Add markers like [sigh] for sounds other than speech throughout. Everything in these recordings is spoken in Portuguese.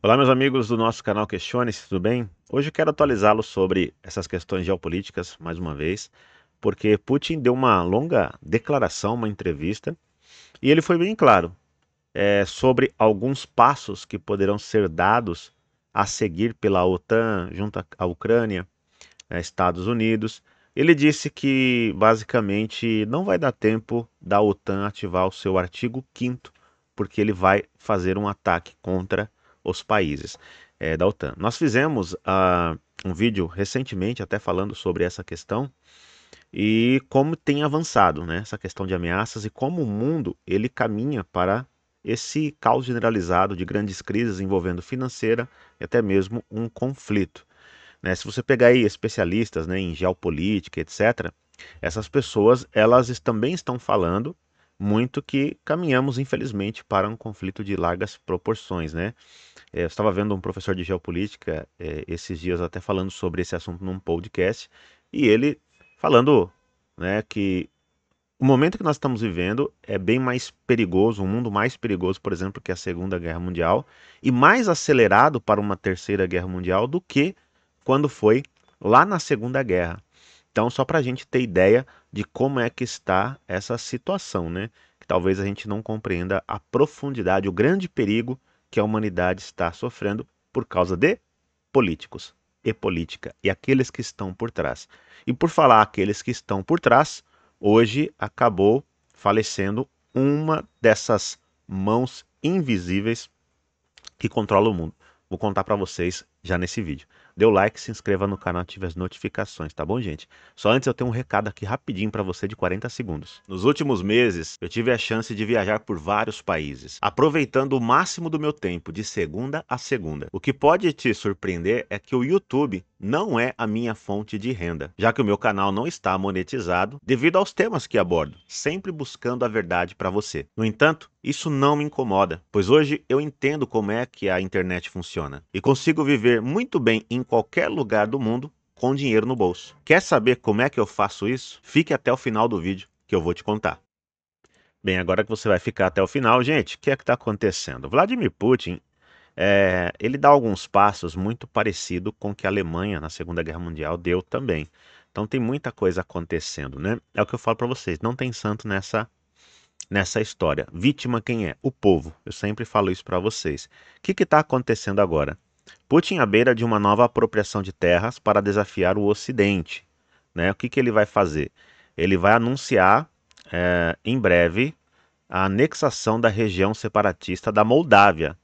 Olá, meus amigos do nosso canal Questione-se, tudo bem? Hoje eu quero atualizá-los sobre essas questões geopolíticas, mais uma vez, porque Putin deu uma longa declaração, uma entrevista, e ele foi bem claro é, sobre alguns passos que poderão ser dados a seguir pela OTAN, junto à Ucrânia, é, Estados Unidos. Ele disse que, basicamente, não vai dar tempo da OTAN ativar o seu artigo 5 porque ele vai fazer um ataque contra a os países é, da OTAN. Nós fizemos uh, um vídeo recentemente até falando sobre essa questão e como tem avançado né, essa questão de ameaças e como o mundo ele caminha para esse caos generalizado de grandes crises envolvendo financeira e até mesmo um conflito. Né, se você pegar aí especialistas né, em geopolítica, etc., essas pessoas elas também estão falando muito que caminhamos, infelizmente, para um conflito de largas proporções, né? É, eu estava vendo um professor de geopolítica é, esses dias até falando sobre esse assunto num podcast e ele falando, né, que o momento que nós estamos vivendo é bem mais perigoso, um mundo mais perigoso, por exemplo, que a Segunda Guerra Mundial e mais acelerado para uma Terceira Guerra Mundial do que quando foi lá na Segunda Guerra. Então, só para a gente ter ideia de como é que está essa situação, né? Que talvez a gente não compreenda a profundidade, o grande perigo que a humanidade está sofrendo por causa de políticos e política e aqueles que estão por trás. E por falar aqueles que estão por trás, hoje acabou falecendo uma dessas mãos invisíveis que controla o mundo. Vou contar para vocês já nesse vídeo dê o like, se inscreva no canal, ative as notificações, tá bom, gente? Só antes eu tenho um recado aqui rapidinho para você de 40 segundos. Nos últimos meses, eu tive a chance de viajar por vários países, aproveitando o máximo do meu tempo de segunda a segunda. O que pode te surpreender é que o YouTube não é a minha fonte de renda, já que o meu canal não está monetizado devido aos temas que abordo, sempre buscando a verdade para você. No entanto, isso não me incomoda, pois hoje eu entendo como é que a internet funciona e consigo viver muito bem em qualquer lugar do mundo com dinheiro no bolso. Quer saber como é que eu faço isso? Fique até o final do vídeo que eu vou te contar. Bem, agora que você vai ficar até o final, gente, o que é que está acontecendo? Vladimir Putin é, ele dá alguns passos muito parecido com que a Alemanha na Segunda Guerra Mundial deu também. Então tem muita coisa acontecendo, né? É o que eu falo para vocês, não tem santo nessa nessa história. Vítima quem é? O povo. Eu sempre falo isso para vocês. O que está acontecendo agora? Putin à beira de uma nova apropriação de terras para desafiar o Ocidente. Né? O que, que ele vai fazer? Ele vai anunciar é, em breve a anexação da região separatista da Moldávia,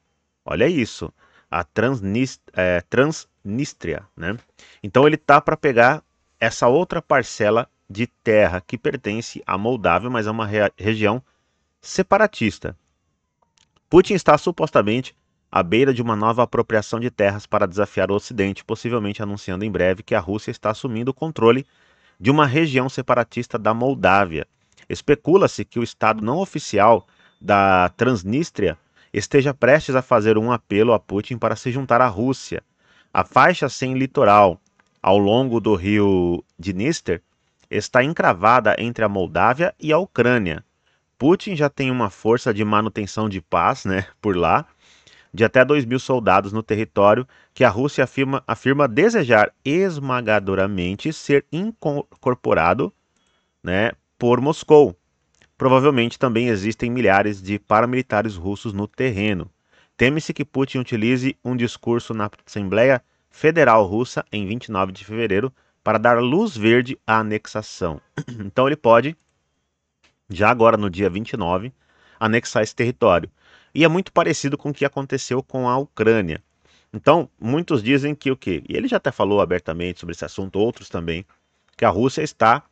Olha isso. A Transnist, é, Transnistria, né? Então ele tá para pegar essa outra parcela de terra que pertence à Moldávia, mas é uma re região separatista. Putin está supostamente à beira de uma nova apropriação de terras para desafiar o Ocidente, possivelmente anunciando em breve que a Rússia está assumindo o controle de uma região separatista da Moldávia. Especula-se que o estado não oficial da Transnistria esteja prestes a fazer um apelo a Putin para se juntar à Rússia. A faixa sem litoral, ao longo do rio Dnister, está encravada entre a Moldávia e a Ucrânia. Putin já tem uma força de manutenção de paz né, por lá, de até 2 mil soldados no território que a Rússia afirma, afirma desejar esmagadoramente ser incorporado né, por Moscou. Provavelmente também existem milhares de paramilitares russos no terreno. Teme-se que Putin utilize um discurso na Assembleia Federal Russa em 29 de fevereiro para dar luz verde à anexação. [clears throat] Então ele pode, já agora no dia 29, anexar esse território. E é muito parecido com o que aconteceu com a Ucrânia. Então, muitos dizem que o quê? E ele já até falou abertamente sobre esse assunto, outros também, que a Rússia está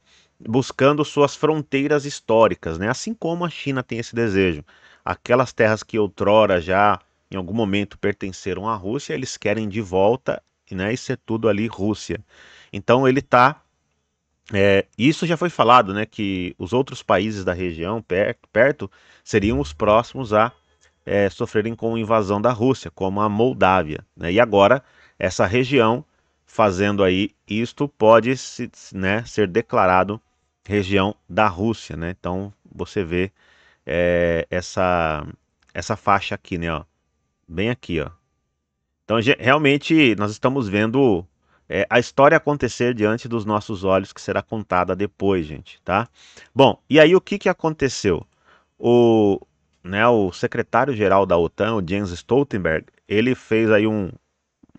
buscando suas fronteiras históricas, né? assim como a China tem esse desejo. Aquelas terras que outrora já em algum momento pertenceram à Rússia, eles querem de volta né? isso é tudo ali Rússia. Então ele está. É, isso já foi falado, né? Que os outros países da região perto, perto seriam os próximos a é, sofrerem com a invasão da Rússia, como a Moldávia. Né? E agora essa região fazendo aí isto pode se, né, ser declarado região da Rússia, né? Então você vê é, essa essa faixa aqui, né? Ó, bem aqui, ó. Então realmente nós estamos vendo é, a história acontecer diante dos nossos olhos, que será contada depois, gente, tá? Bom, e aí o que que aconteceu? O né, o secretário-geral da OTAN, o Jens Stoltenberg, ele fez aí um,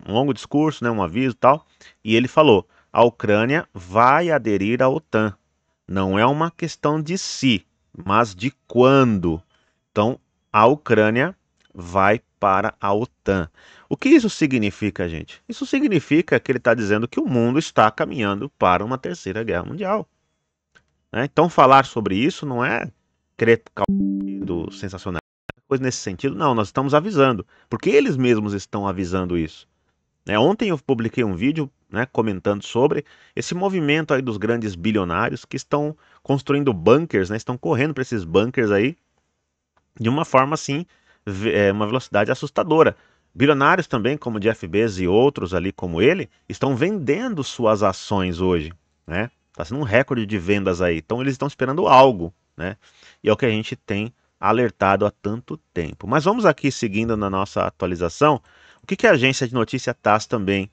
longo discurso, né, um aviso e tal, e ele falou: a Ucrânia vai aderir à OTAN. Não é uma questão de se, mas de quando. Então, a Ucrânia vai para a OTAN. O que isso significa, gente? Isso significa que ele está dizendo que o mundo está caminhando para uma terceira guerra mundial. Né? Então, falar sobre isso não é sensacional, coisa nesse sentido. Não, nós estamos avisando, porque eles mesmos estão avisando isso. Né, ontem eu publiquei um vídeo né, comentando sobre esse movimento aí dos grandes bilionários que estão construindo bunkers, né, estão correndo para esses bunkers aí de uma forma assim, é, uma velocidade assustadora. Bilionários também, como Jeff Bezos e outros ali como ele, estão vendendo suas ações hoje, né? Tá sendo um recorde de vendas aí. Então eles estão esperando algo, né? E é o que a gente tem alertado há tanto tempo. Mas vamos aqui seguindo na nossa atualização. O que, que a agência de notícia TASS também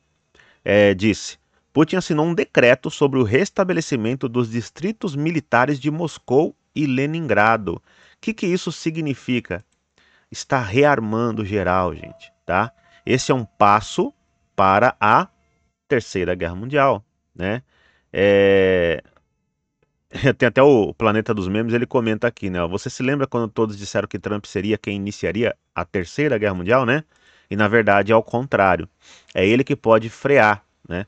é, disse? Putin assinou um decreto sobre o restabelecimento dos distritos militares de Moscou e Leningrado. O que, que isso significa? Está rearmando geral, gente, tá? Esse é um passo para a Terceira Guerra Mundial, né? É... [laughs] Tem até o Planeta dos Memes, ele comenta aqui, né? Você se lembra quando todos disseram que Trump seria quem iniciaria a Terceira Guerra Mundial, né? e na verdade é ao contrário. É ele que pode frear, né?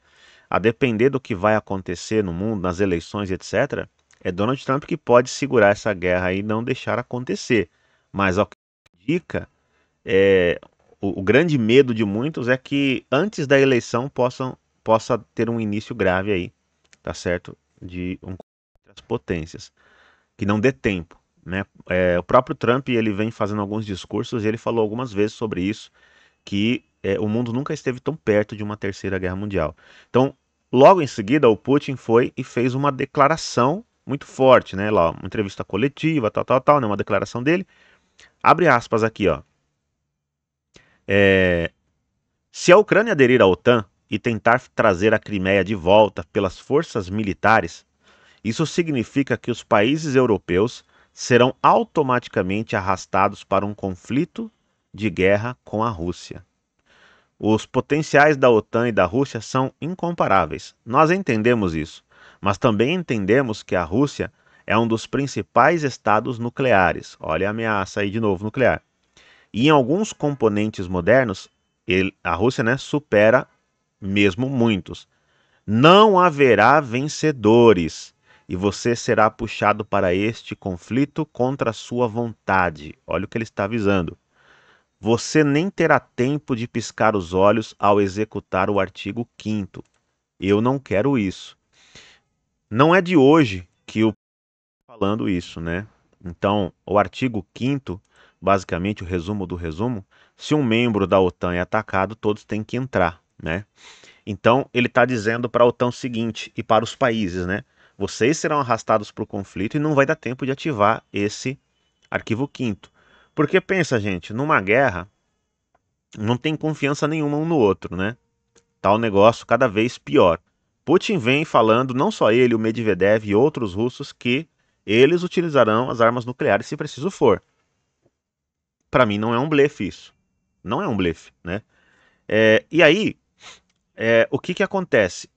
A depender do que vai acontecer no mundo, nas eleições, etc., é Donald Trump que pode segurar essa guerra e não deixar acontecer. Mas ao que indica, é, o, o, grande medo de muitos é que antes da eleição possam, possa ter um início grave aí, tá certo? De um as potências, que não dê tempo. Né? É, o próprio Trump ele vem fazendo alguns discursos e ele falou algumas vezes sobre isso, que é, o mundo nunca esteve tão perto de uma terceira guerra mundial. Então, logo em seguida, o Putin foi e fez uma declaração muito forte, né? Lá, uma entrevista coletiva, tal, tal, tal, né? Uma declaração dele. Abre aspas aqui, ó. É, se a Ucrânia aderir à OTAN e tentar trazer a Crimeia de volta pelas forças militares, isso significa que os países europeus serão automaticamente arrastados para um conflito de guerra com a Rússia. Os potenciais da OTAN e da Rússia são incomparáveis. Nós entendemos isso, mas também entendemos que a Rússia é um dos principais estados nucleares. Olha a ameaça aí de novo nuclear. E em alguns componentes modernos, ele, a Rússia né, supera mesmo muitos. Não haverá vencedores e você será puxado para este conflito contra a sua vontade. Olha o que ele está avisando você nem terá tempo de piscar os olhos ao executar o artigo 5. Eu não quero isso. Não é de hoje que o falando isso, né? Então, o artigo 5 basicamente o resumo do resumo, se um membro da OTAN é atacado, todos têm que entrar, né? Então, ele está dizendo para a OTAN o seguinte e para os países, né? Vocês serão arrastados para o conflito e não vai dar tempo de ativar esse arquivo quinto. Porque pensa, gente, numa guerra não tem confiança nenhuma um no outro, né? Tal negócio cada vez pior. Putin vem falando, não só ele, o Medvedev e outros russos, que eles utilizarão as armas nucleares se preciso for. Para mim não é um blefe isso. Não é um blefe, né? É, e aí, é, o que que acontece?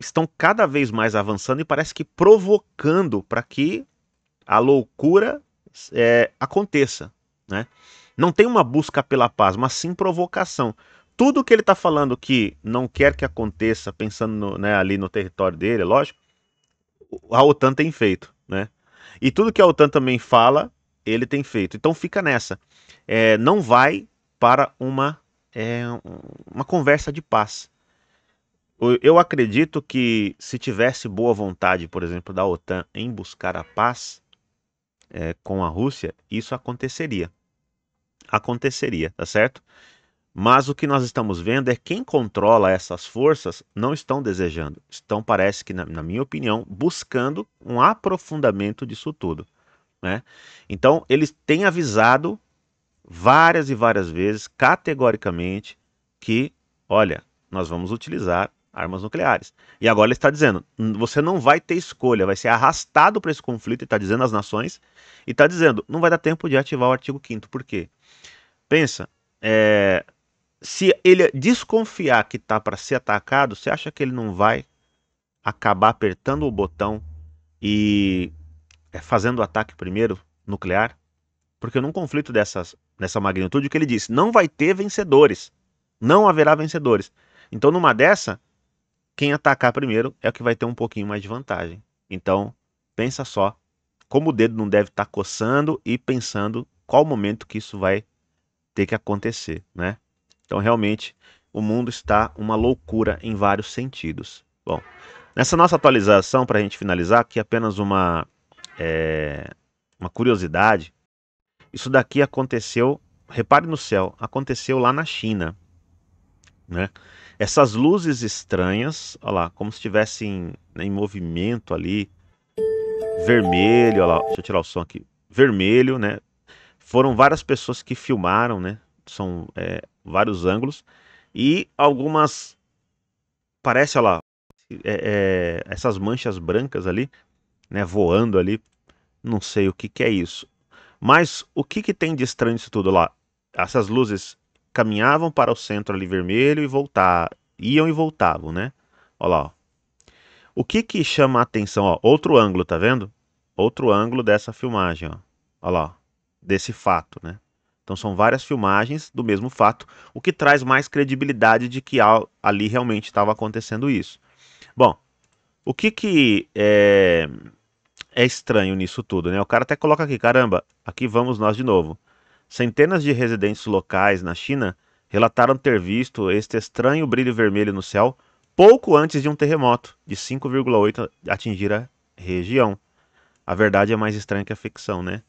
Estão cada vez mais avançando e parece que provocando para que a loucura é, aconteça. Né? Não tem uma busca pela paz, mas sim provocação. Tudo que ele está falando que não quer que aconteça, pensando no, né, ali no território dele, lógico, a OTAN tem feito. Né? E tudo que a OTAN também fala, ele tem feito. Então fica nessa. É, não vai para uma, é, uma conversa de paz. Eu acredito que se tivesse boa vontade, por exemplo, da OTAN em buscar a paz é, com a Rússia, isso aconteceria aconteceria, tá certo? Mas o que nós estamos vendo é quem controla essas forças não estão desejando, estão, parece que, na, na minha opinião, buscando um aprofundamento disso tudo. Né? Então, eles têm avisado várias e várias vezes, categoricamente, que, olha, nós vamos utilizar armas nucleares. E agora ele está dizendo: você não vai ter escolha, vai ser arrastado para esse conflito, e está dizendo às nações, e está dizendo: não vai dar tempo de ativar o artigo 5. Por quê? Pensa, é, se ele desconfiar que está para ser atacado, você acha que ele não vai acabar apertando o botão e é, fazendo o ataque primeiro nuclear? Porque num conflito dessas, dessa magnitude, o que ele disse? Não vai ter vencedores. Não haverá vencedores. Então, numa dessa, quem atacar primeiro é o que vai ter um pouquinho mais de vantagem. Então, pensa só como o dedo não deve estar tá coçando e pensando qual momento que isso vai ter que acontecer, né? Então, realmente, o mundo está uma loucura em vários sentidos. Bom, nessa nossa atualização, para a gente finalizar, aqui apenas uma, é, uma curiosidade. Isso daqui aconteceu, repare no céu, aconteceu lá na China né? Essas luzes estranhas, olha lá, como se estivessem né, em, movimento ali, vermelho, olha lá, deixa eu tirar o som aqui, vermelho, né? Foram várias pessoas que filmaram, né? São é, vários ângulos e algumas parece, olha lá, é, é, essas manchas brancas ali, né? Voando ali, não sei o que, que é isso. Mas o que, que tem de estranho isso tudo lá? Essas luzes caminhavam para o centro ali vermelho e voltar, iam e voltavam, né? Olha lá. Ó. O que que chama a atenção? Ó, outro ângulo, tá vendo? Outro ângulo dessa filmagem, ó. Olha lá, ó. desse fato, né? Então são várias filmagens do mesmo fato, o que traz mais credibilidade de que ali realmente estava acontecendo isso. Bom, o que que é, é estranho nisso tudo, né? O cara até coloca aqui, caramba, aqui vamos nós de novo. Centenas de residentes locais na China relataram ter visto este estranho brilho vermelho no céu pouco antes de um terremoto de 5,8 atingir a região. A verdade é mais estranha que a ficção, né?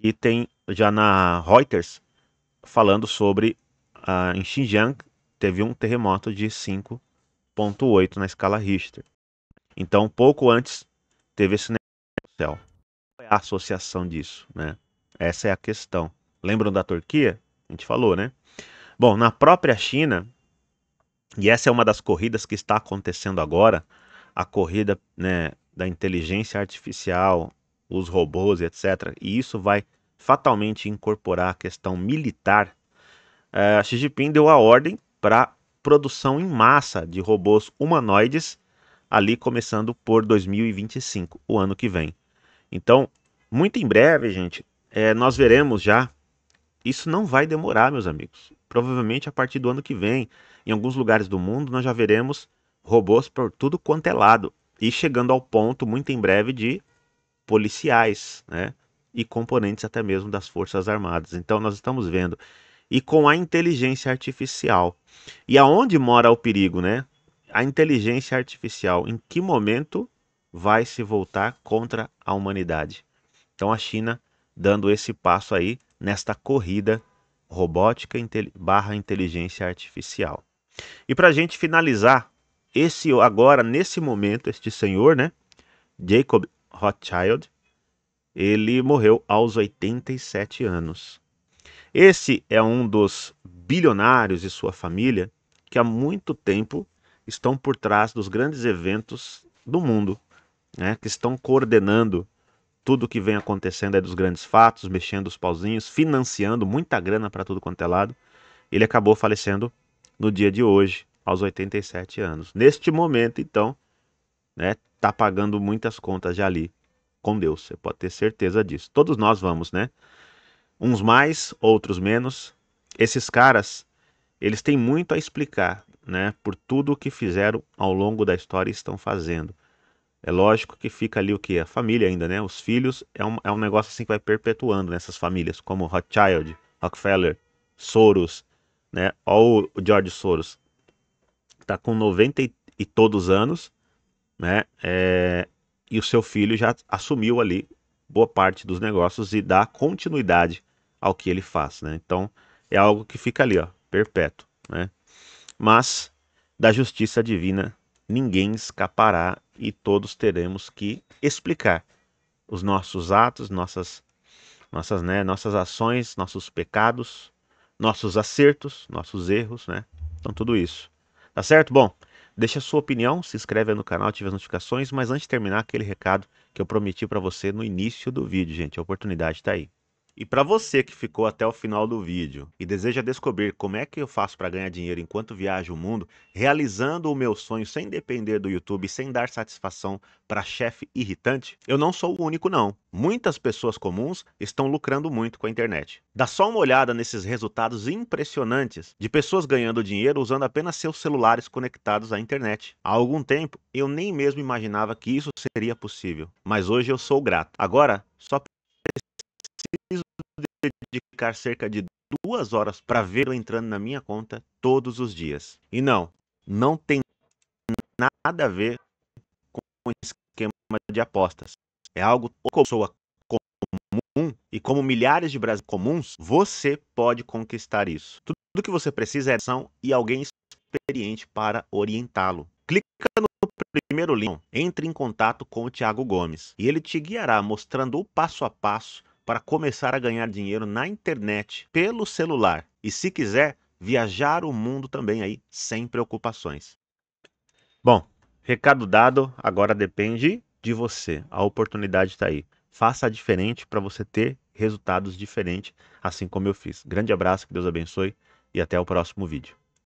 E tem já na Reuters falando sobre ah, em Xinjiang teve um terremoto de 5,8 na escala Richter. Então, pouco antes teve esse negócio no céu. Qual é a associação disso, né? Essa é a questão. Lembram da Turquia? A gente falou, né? Bom, na própria China, e essa é uma das corridas que está acontecendo agora, a corrida né, da inteligência artificial, os robôs, etc. E isso vai fatalmente incorporar a questão militar. É, Xi Jinping deu a ordem para produção em massa de robôs humanoides ali começando por 2025, o ano que vem. Então, muito em breve, gente, é, nós veremos já isso não vai demorar, meus amigos. Provavelmente a partir do ano que vem, em alguns lugares do mundo, nós já veremos robôs por tudo quanto é lado. E chegando ao ponto, muito em breve, de policiais, né? E componentes até mesmo das Forças Armadas. Então nós estamos vendo. E com a inteligência artificial. E aonde mora o perigo, né? A inteligência artificial, em que momento vai se voltar contra a humanidade? Então a China dando esse passo aí nesta corrida robótica barra inteligência artificial. E para a gente finalizar, esse agora, nesse momento, este senhor, né, Jacob Rothschild, ele morreu aos 87 anos. Esse é um dos bilionários e sua família que há muito tempo estão por trás dos grandes eventos do mundo, né, que estão coordenando tudo que vem acontecendo é dos grandes fatos, mexendo os pauzinhos, financiando muita grana para tudo quanto é lado. Ele acabou falecendo no dia de hoje, aos 87 anos. Neste momento, então, né, tá pagando muitas contas já ali com Deus. Você pode ter certeza disso. Todos nós vamos, né? Uns mais, outros menos. Esses caras, eles têm muito a explicar, né, por tudo o que fizeram ao longo da história e estão fazendo. É lógico que fica ali o que? A família ainda, né? Os filhos é um, é um negócio assim que vai perpetuando nessas famílias, como Rothschild, Rockefeller, Soros, né? Olha o George Soros. Tá com 90 e todos anos, né? É, e o seu filho já assumiu ali boa parte dos negócios e dá continuidade ao que ele faz, né? Então é algo que fica ali, ó, perpétuo, né? Mas da justiça divina ninguém escapará e todos teremos que explicar os nossos atos, nossas nossas, né, nossas ações, nossos pecados, nossos acertos, nossos erros, né? Então tudo isso. Tá certo? Bom, deixa a sua opinião, se inscreve no canal, ative as notificações, mas antes de terminar aquele recado que eu prometi para você no início do vídeo, gente, a oportunidade está aí. E para você que ficou até o final do vídeo e deseja descobrir como é que eu faço para ganhar dinheiro enquanto viajo o mundo, realizando o meu sonho sem depender do YouTube, sem dar satisfação para chefe irritante, eu não sou o único não. Muitas pessoas comuns estão lucrando muito com a internet. Dá só uma olhada nesses resultados impressionantes de pessoas ganhando dinheiro usando apenas seus celulares conectados à internet. Há algum tempo, eu nem mesmo imaginava que isso seria possível, mas hoje eu sou grato. Agora, só preciso dedicar cerca de duas horas para vê-lo entrando na minha conta todos os dias. E não, não tem nada a ver com esquema de apostas. É algo como pessoa comum e como milhares de brasileiros comuns, você pode conquistar isso. Tudo que você precisa é ação e alguém experiente para orientá-lo. Clica no primeiro link, então, entre em contato com o Thiago Gomes e ele te guiará mostrando o passo a passo para começar a ganhar dinheiro na internet, pelo celular e, se quiser, viajar o mundo também aí, sem preocupações. Bom, recado dado, agora depende de você. A oportunidade está aí. Faça diferente para você ter resultados diferentes, assim como eu fiz. Grande abraço, que Deus abençoe e até o próximo vídeo.